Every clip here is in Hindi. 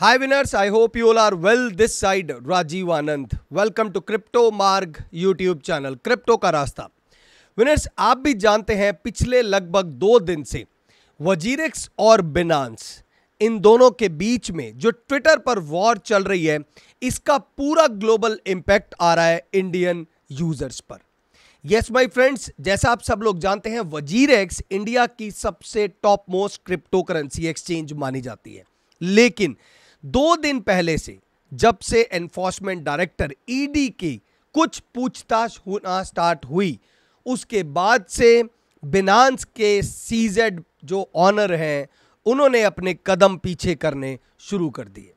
High winners I hope you all are well. This side Rajiv Anand. Welcome to Crypto Marg YouTube channel. Crypto का रास्ता विनर्स आप भी जानते हैं पिछले लगभग दो दिन से वजीरेक्स और बिनांस इन दोनों के बीच में जो ट्विटर पर वॉर चल रही है इसका पूरा ग्लोबल इम्पैक्ट आ रहा है इंडियन यूजर्स पर यस माई फ्रेंड्स जैसा आप सब लोग जानते हैं वजीरेक्स इंडिया की सबसे top most cryptocurrency exchange मानी जाती है लेकिन दो दिन पहले से जब से एनफोर्समेंट डायरेक्टर ईडी की कुछ पूछताछ होना स्टार्ट हुई उसके बाद से बिनांस के सीजेड जो ऑनर हैं उन्होंने अपने कदम पीछे करने शुरू कर दिए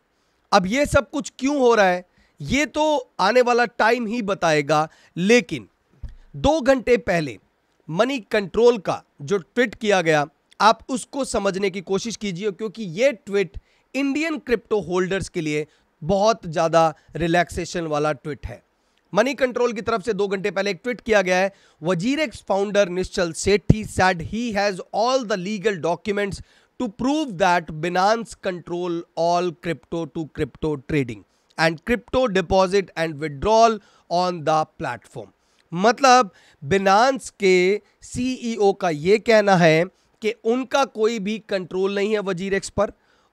अब ये सब कुछ क्यों हो रहा है ये तो आने वाला टाइम ही बताएगा लेकिन दो घंटे पहले मनी कंट्रोल का जो ट्वीट किया गया आप उसको समझने की कोशिश कीजिए क्योंकि ये ट्वीट इंडियन क्रिप्टो होल्डर्स के लिए बहुत ज़्यादा रिलैक्सेशन वाला ट्विट है मनी कंट्रोल की तरफ से दो घंटे पहले एक ट्वीट किया गया है WazirX founder Nischal Sethi said he has all the legal documents to prove that Binance control all crypto to crypto trading and crypto deposit and withdrawal on the platform मतलब बिनांस के सीईओ e का यह कहना है कि उनका कोई भी कंट्रोल नहीं है वजीरेक्स पर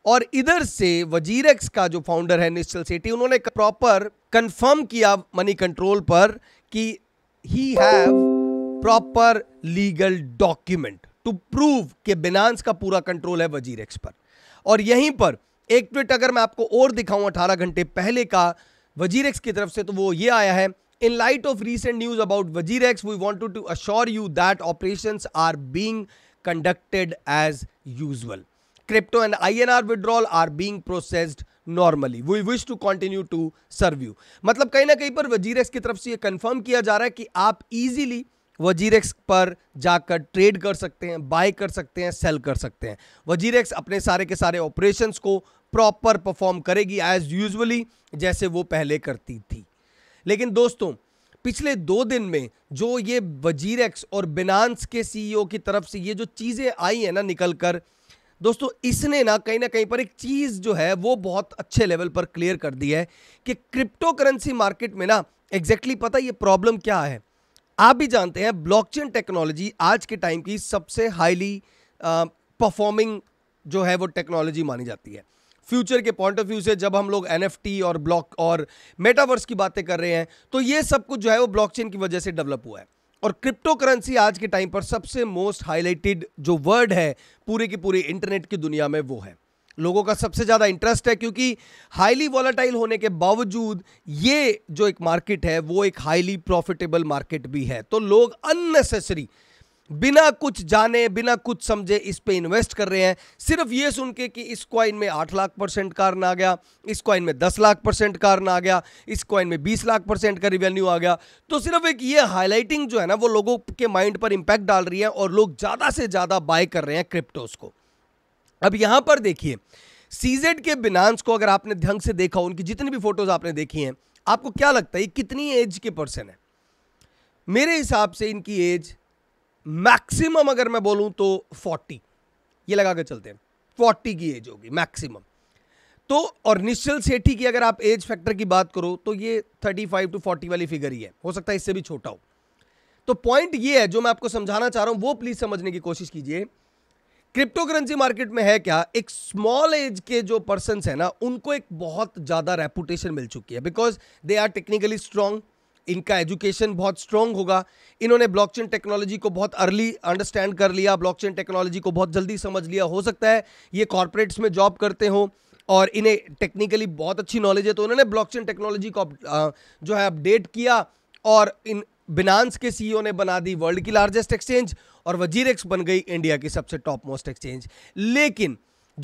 और इधर से वजीरेक्स का जो फाउंडर है निश्चल सेठी उन्होंने प्रॉपर कंफर्म किया मनी कंट्रोल पर कि he have proper legal document to prove के बिनांस का पूरा कंट्रोल है वजीरेक्स पर और यहीं पर एक ट्वीट अगर मैं आपको और दिखाऊं अठारह घंटे पहले का वजीरेक्स की तरफ से तो वो ये आया है In light of recent news about we want to to assure you that operation are being conducted as usual crypto and INR withdrawal are being processed normally. We wish to continue to serve you. मतलब कहीं ना कहीं पर वजीरेक्स की तरफ से ये कंफर्म किया जा रहा है कि आप इजीली वजीरेक्स पर जाकर ट्रेड कर सकते हैं बाय कर सकते हैं सेल कर सकते हैं वजीरेक्स अपने सारे के सारे ऑपरेशंस को प्रॉपर परफॉर्म करेगी एज यूजुअली जैसे वो पहले करती थी लेकिन दोस्तों पिछले दो दिन में जो ये वजीरेक्स और बिनांस के सीईओ e की तरफ से ये जो चीज़ें आई हैं ना निकल कर दोस्तों इसने ना कहीं ना कहीं पर एक चीज़ जो है वो बहुत अच्छे लेवल पर क्लियर कर दी है कि क्रिप्टो करेंसी मार्केट में ना एग्जैक्टली exactly पता ये प्रॉब्लम क्या है आप भी जानते हैं ब्लॉकचेन टेक्नोलॉजी आज के टाइम की सबसे हाईली परफॉर्मिंग जो है वो टेक्नोलॉजी मानी जाती है फ्यूचर के पॉइंट ऑफ व्यू से जब हम लोग एन और ब्लॉक और मेटावर्स की बातें कर रहे हैं तो ये सब कुछ जो है वो ब्लॉकचेन की वजह से डेवलप हुआ है और क्रिप्टो करेंसी आज के टाइम पर सबसे मोस्ट हाईलाइटेड जो वर्ड है पूरे की पूरी इंटरनेट की दुनिया में वो है लोगों का सबसे ज़्यादा इंटरेस्ट है क्योंकि हाईली वॉलाटाइल होने के बावजूद ये जो एक मार्केट है वो एक हाईली प्रॉफिटेबल मार्केट भी है तो लोग अननेसेसरी बिना कुछ जाने बिना कुछ समझे इस पे इन्वेस्ट कर रहे हैं सिर्फ ये सुन के कि इस कॉइन में आठ लाख परसेंट कारण आ गया इस कॉइन में दस लाख परसेंट कारण आ गया इस कॉइन में बीस लाख परसेंट का रिवेन्यू आ गया तो सिर्फ एक ये हाईलाइटिंग जो है ना वो लोगों के माइंड पर इम्पैक्ट डाल रही है और लोग ज़्यादा से ज़्यादा बाय कर रहे हैं क्रिप्टोज को अब यहाँ पर देखिए सीजेड के बिनांस को अगर आपने ढंग से देखा उनकी जितनी भी फोटोज आपने देखी हैं आपको क्या लगता है कितनी एज के पर्सन है मेरे हिसाब से इनकी एज मैक्सिमम अगर मैं बोलूं तो फोर्टी ये लगा के चलते हैं फोर्टी की एज होगी मैक्सिमम तो और निश्चल सेठी की अगर आप एज फैक्टर की बात करो तो ये थर्टी फाइव टू फोर्टी वाली फिगर ही है हो सकता है इससे भी छोटा हो तो पॉइंट ये है जो मैं आपको समझाना चाह रहा हूं वो प्लीज़ समझने की कोशिश कीजिए क्रिप्टो करेंसी मार्केट में है क्या एक स्मॉल एज के जो पर्सन है ना उनको एक बहुत ज़्यादा रेपुटेशन मिल चुकी है because they are technically strong इनका एजुकेशन बहुत स्ट्रॉन्ग होगा इन्होंने ब्लॉकचेन टेक्नोलॉजी को बहुत अर्ली अंडरस्टैंड कर लिया ब्लॉकचेन टेक्नोलॉजी को बहुत जल्दी समझ लिया हो सकता है ये कॉरपोरेट्स में जॉब करते हों और इन्हें टेक्निकली बहुत अच्छी नॉलेज है तो उन्होंने ब्लॉकचेन टेक्नोलॉजी को जो है अपडेट किया और इन बिनांस के सीईओ ने बना दी वर्ल्ड की लार्जेस्ट एक्सचेंज और वजीर एक्स बन गई इंडिया की सबसे टॉप मोस्ट एक्सचेंज लेकिन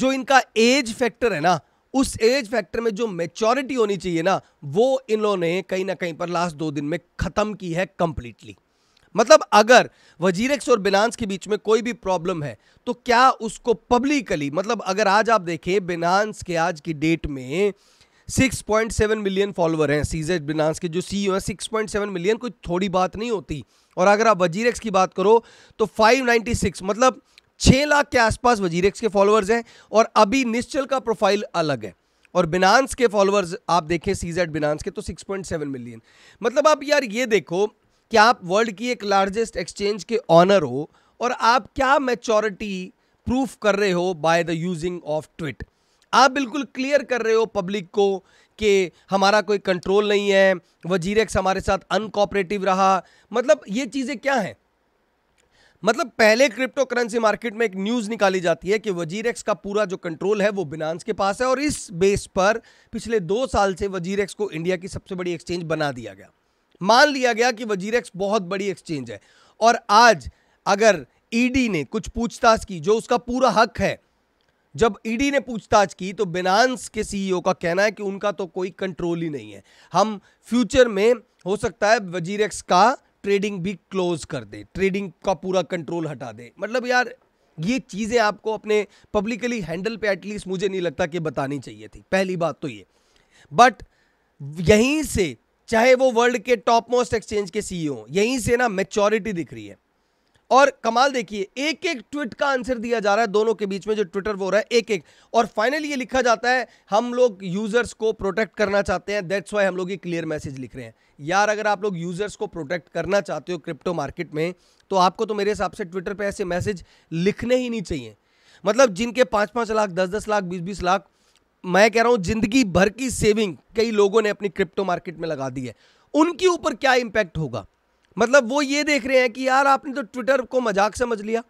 जो इनका एज फैक्टर है ना उस एज फैक्टर में जो मेच्योरिटी होनी चाहिए ना वो इन्होंने कहीं ना कहीं पर लास्ट दो दिन में ख़त्म की है कंप्लीटली मतलब अगर वजीरेक्स और बिनांस के बीच में कोई भी प्रॉब्लम है तो क्या उसको पब्लिकली मतलब अगर आज आप देखें बिनांस के आज की डेट में 6.7 मिलियन फॉलोअर हैं सीजे बिनांस के जो सीईओ e हैं 6.7 मिलियन कोई थोड़ी बात नहीं होती और अगर आप वजीरेक्स की बात करो तो 596 मतलब छः लाख के आसपास वजीरेक्स के फॉलोअर्स हैं और अभी निश्चल का प्रोफाइल अलग है और बिनांस के फॉलोअर्स आप देखें सी जेड बिनांस के तो 6.7 मिलियन मतलब आप यार ये देखो कि आप वर्ल्ड की एक लार्जेस्ट एक्सचेंज के ऑनर हो और आप क्या मेचोरिटी प्रूफ कर रहे हो by the using of tweet आप बिल्कुल क्लियर कर रहे हो पब्लिक को कि हमारा कोई कंट्रोल नहीं है वजीरेक्स हमारे साथ अनकोपरेटिव रहा मतलब ये चीज़ें क्या हैं मतलब पहले क्रिप्टो करेंसी मार्केट में एक न्यूज निकाली जाती है कि एक्स का पूरा जो कंट्रोल है वो बिनांस के पास है और इस बेस पर पिछले दो साल से एक्स को इंडिया की सबसे बड़ी एक्सचेंज बना दिया गया मान लिया गया कि वजीरेक्स बहुत बड़ी एक्सचेंज है और आज अगर ईडी e ने कुछ पूछताछ की जो उसका पूरा हक है जब ईडी e ने पूछताछ की तो बिनांस के सीईओ e का कहना है कि उनका तो कोई कंट्रोल ही नहीं है हम फ्यूचर में हो सकता है वजीरेक्स का ट्रेडिंग भी क्लोज कर दे ट्रेडिंग का पूरा कंट्रोल हटा दे मतलब यार ये चीज़ें आपको अपने पब्लिकली हैंडल पे एटलीस्ट मुझे नहीं लगता कि बतानी चाहिए थी पहली बात तो ये बट यहीं से चाहे वो वर्ल्ड के टॉप मोस्ट एक्सचेंज के सीईओ e यहीं से ना मेच्योरिटी दिख रही है और कमाल देखिए एक एक ट्वीट का आंसर दिया जा रहा है दोनों के बीच में जो ट्विटर वो रहा है एक एक और फाइनली ये लिखा जाता है हम लोग यूजर्स को प्रोटेक्ट करना चाहते हैं दैट्स वाई हम लोग ये क्लियर मैसेज लिख रहे हैं यार अगर आप लोग यूजर्स को प्रोटेक्ट करना चाहते हो क्रिप्टो मार्केट में तो आपको तो मेरे हिसाब से ट्विटर पर ऐसे मैसेज लिखने ही नहीं चाहिए मतलब जिनके पाँच पाँच लाख दस दस लाख बीस बीस लाख मैं कह रहा हूँ जिंदगी भर की सेविंग कई लोगों ने अपनी क्रिप्टो मार्केट में लगा दी है उनके ऊपर क्या इम्पैक्ट होगा मतलब वो ये देख रहे हैं कि यार आपने तो ट्विटर को मजाक समझ लिया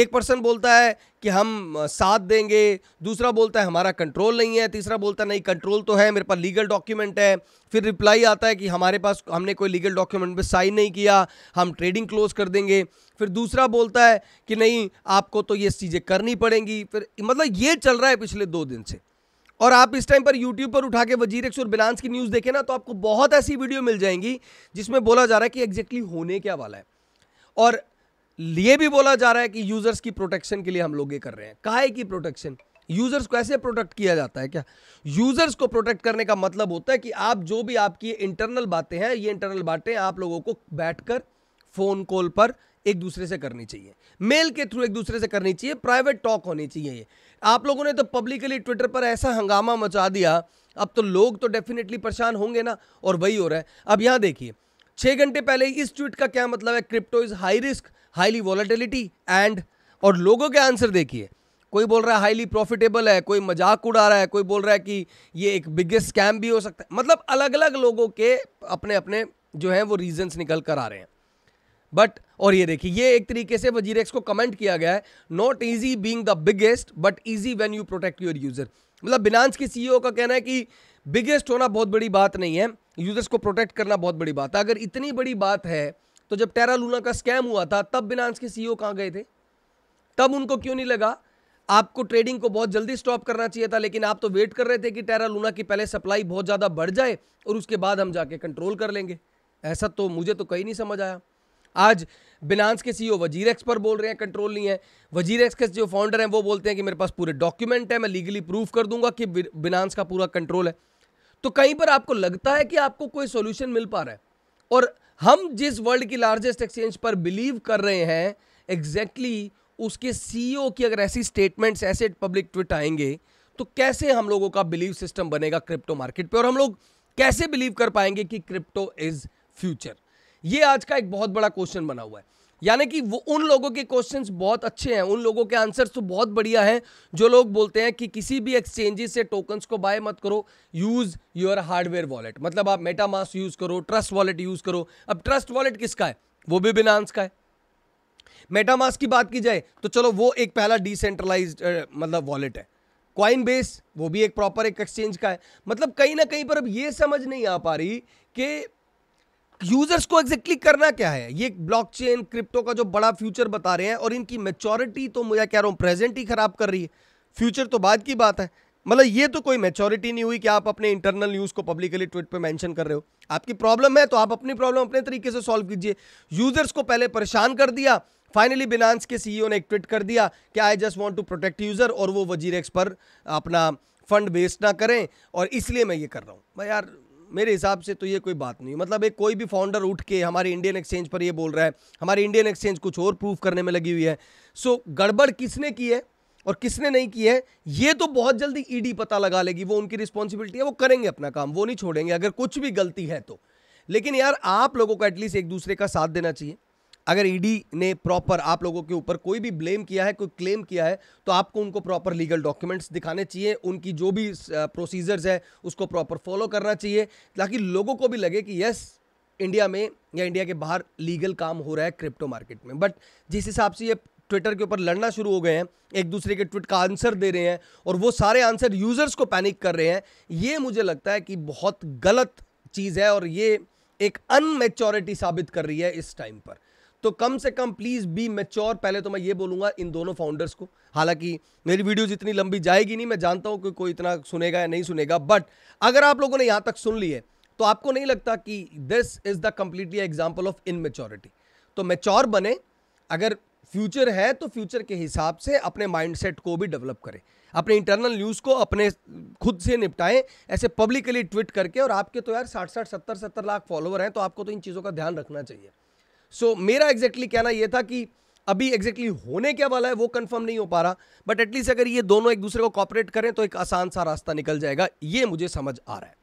एक पर्सन बोलता है कि हम साथ देंगे दूसरा बोलता है हमारा कंट्रोल नहीं है तीसरा बोलता है नहीं कंट्रोल तो है मेरे पास लीगल डॉक्यूमेंट है फिर रिप्लाई आता है कि हमारे पास हमने कोई लीगल डॉक्यूमेंट पे साइन नहीं किया हम ट्रेडिंग क्लोज कर देंगे फिर दूसरा बोलता है कि नहीं आपको तो ये चीज़ें करनी पड़ेंगी फिर मतलब ये चल रहा है पिछले दो दिन से और आप इस टाइम पर यूट्यूब पर उठा के वजीर एक्स और बिलांस की न्यूज़ देखें ना तो आपको बहुत ऐसी वीडियो मिल जाएंगी जिसमें बोला जा रहा है कि एग्जैक्टली exactly होने क्या वाला है और लिए भी बोला जा रहा है कि यूज़र्स की प्रोटेक्शन के लिए हम लोग ये कर रहे हैं काहे की प्रोटेक्शन यूज़र्स को ऐसे प्रोटेक्ट किया जाता है क्या यूज़र्स को प्रोटेक्ट करने का मतलब होता है कि आप जो भी आपकी इंटरनल बातें हैं ये इंटरनल बातें आप लोगों को बैठकर फ़ोन कॉल पर एक दूसरे से करनी चाहिए मेल के थ्रू एक दूसरे से करनी चाहिए प्राइवेट टॉक होनी चाहिए ये आप लोगों ने तो पब्लिकली ट्विटर पर ऐसा हंगामा मचा दिया अब तो लोग तो डेफिनेटली परेशान होंगे ना और वही हो रहा है अब यहाँ देखिए छः घंटे पहले इस ट्वीट का क्या मतलब है crypto is high risk highly volatility and और लोगों के आंसर देखिए कोई बोल रहा है हाईली प्रॉफिटेबल है कोई मजाक उड़ा रहा है कोई बोल रहा है कि ये एक बिगेस्ट स्कैम भी हो सकता है मतलब अलग अलग लोगों के अपने अपने जो हैं वो रीजंस निकल कर आ रहे हैं बट और ये देखिए ये एक तरीके से वजीर एक्स को कमेंट किया गया है not easy being the biggest but easy when you protect your user मतलब बिनांस के सीईओ का कहना है कि बिगेस्ट होना बहुत बड़ी बात नहीं है यूज़र्स को प्रोटेक्ट करना बहुत बड़ी बात है अगर इतनी बड़ी बात है तो जब टेरा लूना का स्कैम हुआ था तब बिनांस के सीईओ कहाँ गए थे तब उनको क्यों नहीं लगा आपको ट्रेडिंग को बहुत जल्दी स्टॉप करना चाहिए था लेकिन आप तो वेट कर रहे थे कि टेरा लूना की पहले सप्लाई बहुत ज़्यादा बढ़ जाए और उसके बाद हम जाके कंट्रोल कर लेंगे ऐसा तो मुझे तो कहीं नहीं समझ आया आज बिनांस के सीईओ एक्स e पर बोल रहे हैं कंट्रोल नहीं है एक्स के जो फाउंडर हैं वो बोलते हैं कि मेरे पास पूरे डॉक्यूमेंट है मैं लीगली प्रूफ कर दूंगा कि बिनांस का पूरा कंट्रोल है तो कहीं पर आपको लगता है कि आपको कोई सोल्यूशन मिल पा रहा है और हम जिस वर्ल्ड की लार्जेस्ट एक्सचेंज पर बिलीव कर रहे हैं एग्जैक्टली exactly उसके सीईओ e की अगर ऐसी स्टेटमेंट्स ऐसे पब्लिक ट्विट आएंगे तो कैसे हम लोगों का बिलीव सिस्टम बनेगा क्रिप्टो मार्केट पे और हम लोग कैसे बिलीव कर पाएंगे कि क्रिप्टो इज फ्यूचर ये आज का एक बहुत बड़ा क्वेश्चन बना हुआ है यानी कि वो उन लोगों के क्वेश्चंस बहुत अच्छे हैं उन लोगों के आंसर्स तो बहुत बढ़िया हैं जो लोग बोलते हैं कि किसी भी एक्सचेंजेस से टोकन्स को बाय मत करो यूज़ योर हार्डवेयर वॉलेट मतलब आप मेटामास यूज़ करो ट्रस्ट वॉलेट यूज़ करो अब ट्रस्ट वॉलेट किसका है वो भी बिनांस का है मेटामास की बात की जाए तो चलो वो एक पहला डिसेंट्रलाइज मतलब वॉलेट है क्वाइन बेस वो भी एक प्रॉपर एक एक्सचेंज का है मतलब कहीं ना कहीं पर अब ये समझ नहीं आ पा रही कि यूजर्स को एग्जैक्टली exactly करना क्या है ये ब्लॉकचेन क्रिप्टो का जो बड़ा फ्यूचर बता रहे हैं और इनकी मेचोरिटी तो मुझे कह रहा हूँ प्रेजेंट ही खराब कर रही है फ्यूचर तो बाद की बात है मतलब ये तो कोई मेचोरिटी नहीं हुई कि आप अपने इंटरनल न्यूज़ को पब्लिकली ट्विट पे मेंशन कर रहे हो आपकी प्रॉब्लम है तो आप अपनी प्रॉब्लम अपने तरीके से सॉल्व कीजिए यूजर्स को पहले परेशान कर दिया फाइनली बिनांस के सीईओ ने एक ट्वीट कर दिया कि I just want to protect user और वो वजीर पर अपना फंड वेस्ट ना करें और इसलिए मैं ये कर रहा हूँ मैं यार मेरे हिसाब से तो ये कोई बात नहीं मतलब एक कोई भी फाउंडर उठ के हमारे इंडियन एक्सचेंज पर ये बोल रहा है हमारे इंडियन एक्सचेंज कुछ और प्रूफ करने में लगी हुई है सो गड़बड़ किसने की है और किसने नहीं की है ये तो बहुत जल्दी ईडी e पता लगा लेगी वो उनकी रिस्पॉन्सिबिलिटी है वो करेंगे अपना काम वो नहीं छोड़ेंगे अगर कुछ भी गलती है तो लेकिन यार आप लोगों को एटलीस्ट एक दूसरे का साथ देना चाहिए अगर ईडी e ने प्रॉपर आप लोगों के ऊपर कोई भी ब्लेम किया है कोई क्लेम किया है तो आपको उनको प्रॉपर लीगल डॉक्यूमेंट्स दिखाने चाहिए उनकी जो भी प्रोसीजर्स है उसको प्रॉपर फॉलो करना चाहिए ताकि लोगों को भी लगे कि यस इंडिया में या इंडिया के बाहर लीगल काम हो रहा है क्रिप्टो मार्केट में बट जिस हिसाब से ये ट्विटर के ऊपर लड़ना शुरू हो गए हैं एक दूसरे के ट्वीट का आंसर दे रहे हैं और वो सारे आंसर यूज़र्स को पैनिक कर रहे हैं ये मुझे लगता है कि बहुत गलत चीज़ है और ये एक अनमेच्योरिटी साबित कर रही है इस टाइम पर तो कम से कम प्लीज़ बी मेच्योर पहले तो मैं ये बोलूंगा इन दोनों फाउंडर्स को हालांकि मेरी वीडियोज़ इतनी लंबी जाएगी नहीं मैं जानता हूँ कि कोई इतना सुनेगा या नहीं सुनेगा बट अगर आप लोगों ने यहाँ तक सुन ली है तो आपको नहीं लगता कि this is the completely example of immaturity तो मेच्योर बने अगर फ्यूचर है तो फ्यूचर के हिसाब से अपने माइंडसेट को भी डेवलप करें अपने इंटरनल न्यूज़ को अपने खुद से निपटाएं ऐसे पब्लिकली ट्वीट करके और आपके तो यार साठ साठ सत्तर सत्तर लाख फॉलोअर हैं तो आपको तो इन चीज़ों का ध्यान रखना चाहिए सो so, मेरा एग्जैक्टली exactly कहना यह था कि अभी एग्जैक्टली exactly होने क्या वाला है वो कंफर्म नहीं हो पा रहा बट एटलीस्ट अगर ये दोनों एक दूसरे को कॉपरेट करें तो एक आसान सा रास्ता निकल जाएगा ये मुझे समझ आ रहा है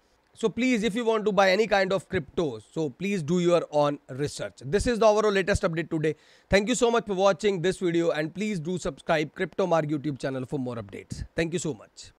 so please if you want to buy any kind of crypto so please do your own research this is the overall latest update today thank you so much for watching this video and please do subscribe crypto Marg YouTube channel for more updates thank you so much